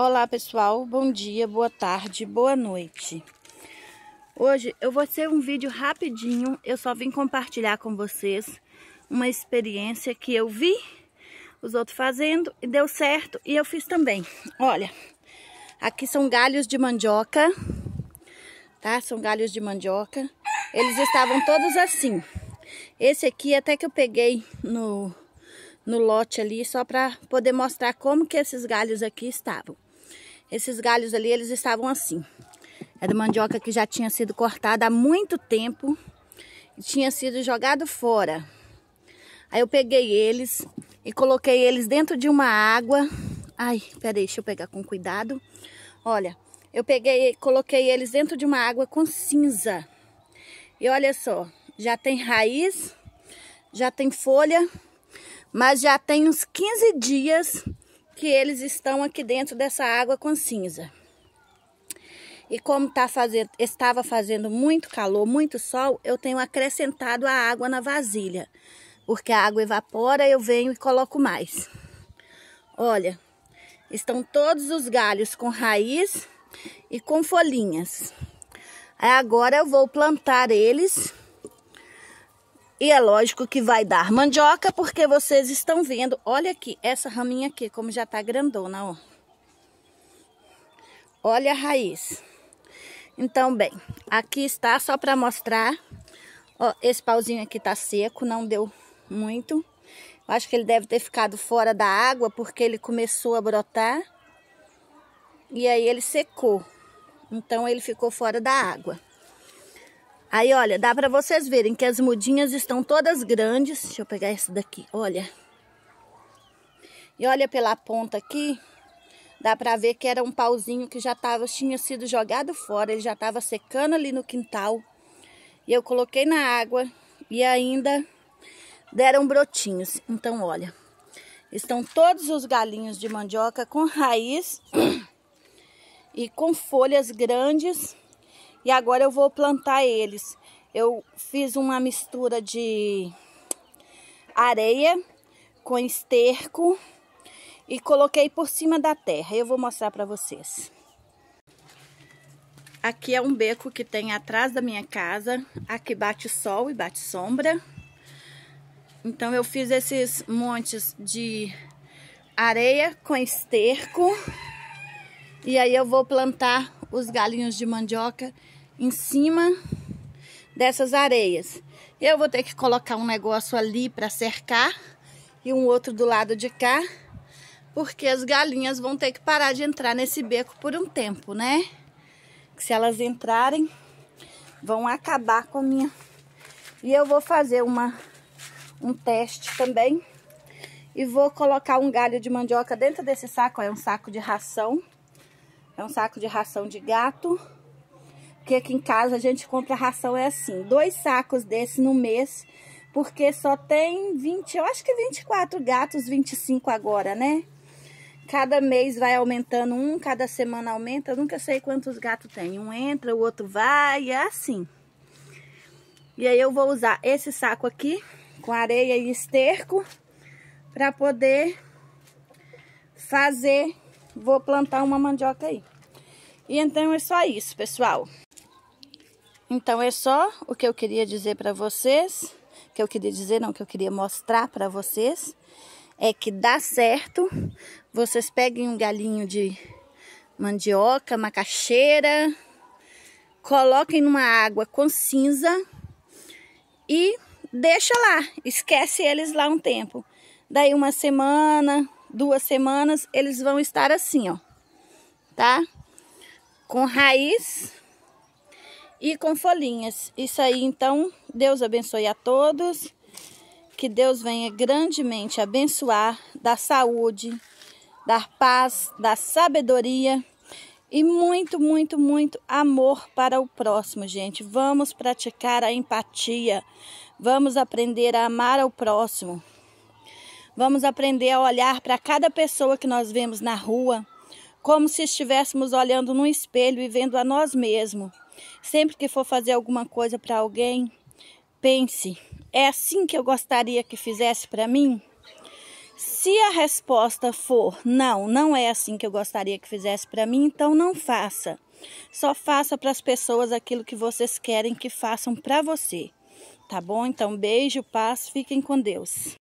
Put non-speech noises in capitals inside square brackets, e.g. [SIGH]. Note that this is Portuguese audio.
Olá pessoal, bom dia, boa tarde, boa noite. Hoje eu vou ser um vídeo rapidinho, eu só vim compartilhar com vocês uma experiência que eu vi os outros fazendo e deu certo e eu fiz também. Olha, aqui são galhos de mandioca, tá? São galhos de mandioca. Eles estavam todos assim. Esse aqui até que eu peguei no, no lote ali só para poder mostrar como que esses galhos aqui estavam. Esses galhos ali, eles estavam assim. É Era mandioca que já tinha sido cortada há muito tempo. E tinha sido jogado fora. Aí eu peguei eles e coloquei eles dentro de uma água. Ai, peraí, deixa eu pegar com cuidado. Olha, eu peguei, coloquei eles dentro de uma água com cinza. E olha só, já tem raiz, já tem folha, mas já tem uns 15 dias que eles estão aqui dentro dessa água com cinza. E como tá fazendo, estava fazendo muito calor, muito sol, eu tenho acrescentado a água na vasilha. Porque a água evapora, eu venho e coloco mais. Olha, estão todos os galhos com raiz e com folhinhas. agora eu vou plantar eles e é lógico que vai dar mandioca, porque vocês estão vendo. Olha aqui, essa raminha aqui, como já tá grandona, ó. Olha a raiz. Então, bem, aqui está só para mostrar. Ó, esse pauzinho aqui tá seco, não deu muito. Eu acho que ele deve ter ficado fora da água, porque ele começou a brotar. E aí ele secou. Então, ele ficou fora da água. Aí, olha, dá pra vocês verem que as mudinhas estão todas grandes. Deixa eu pegar essa daqui, olha. E olha pela ponta aqui, dá pra ver que era um pauzinho que já tava, tinha sido jogado fora. Ele já tava secando ali no quintal. E eu coloquei na água e ainda deram brotinhos. Então, olha, estão todos os galinhos de mandioca com raiz [CLEARS THROAT] e com folhas grandes. E agora eu vou plantar eles. Eu fiz uma mistura de areia com esterco e coloquei por cima da terra. Eu vou mostrar para vocês. Aqui é um beco que tem atrás da minha casa. Aqui bate sol e bate sombra. Então eu fiz esses montes de areia com esterco. E aí eu vou plantar os galinhos de mandioca em cima dessas areias. Eu vou ter que colocar um negócio ali para cercar e um outro do lado de cá, porque as galinhas vão ter que parar de entrar nesse beco por um tempo, né? Que se elas entrarem, vão acabar com a minha... E eu vou fazer uma, um teste também e vou colocar um galho de mandioca dentro desse saco, é um saco de ração. É um saco de ração de gato. Porque aqui em casa a gente compra ração é assim. Dois sacos desse no mês. Porque só tem 20, eu acho que 24 gatos, 25 agora, né? Cada mês vai aumentando um, cada semana aumenta. Eu nunca sei quantos gatos tem. Um entra, o outro vai, é assim. E aí eu vou usar esse saco aqui, com areia e esterco, para poder fazer vou plantar uma mandioca aí. E então é só isso, pessoal. Então é só o que eu queria dizer para vocês, que eu queria dizer, não, que eu queria mostrar para vocês, é que dá certo. Vocês peguem um galinho de mandioca, macaxeira, coloquem numa água com cinza e deixa lá, esquece eles lá um tempo. Daí uma semana, duas semanas, eles vão estar assim, ó, tá? Com raiz e com folhinhas. Isso aí, então, Deus abençoe a todos. Que Deus venha grandemente abençoar, dar saúde, dar paz, dar sabedoria e muito, muito, muito amor para o próximo, gente. Vamos praticar a empatia. Vamos aprender a amar ao próximo. Vamos aprender a olhar para cada pessoa que nós vemos na rua, como se estivéssemos olhando num espelho e vendo a nós mesmos. Sempre que for fazer alguma coisa para alguém, pense: é assim que eu gostaria que fizesse para mim? Se a resposta for não, não é assim que eu gostaria que fizesse para mim, então não faça. Só faça para as pessoas aquilo que vocês querem que façam para você. Tá bom? Então, beijo, paz, fiquem com Deus.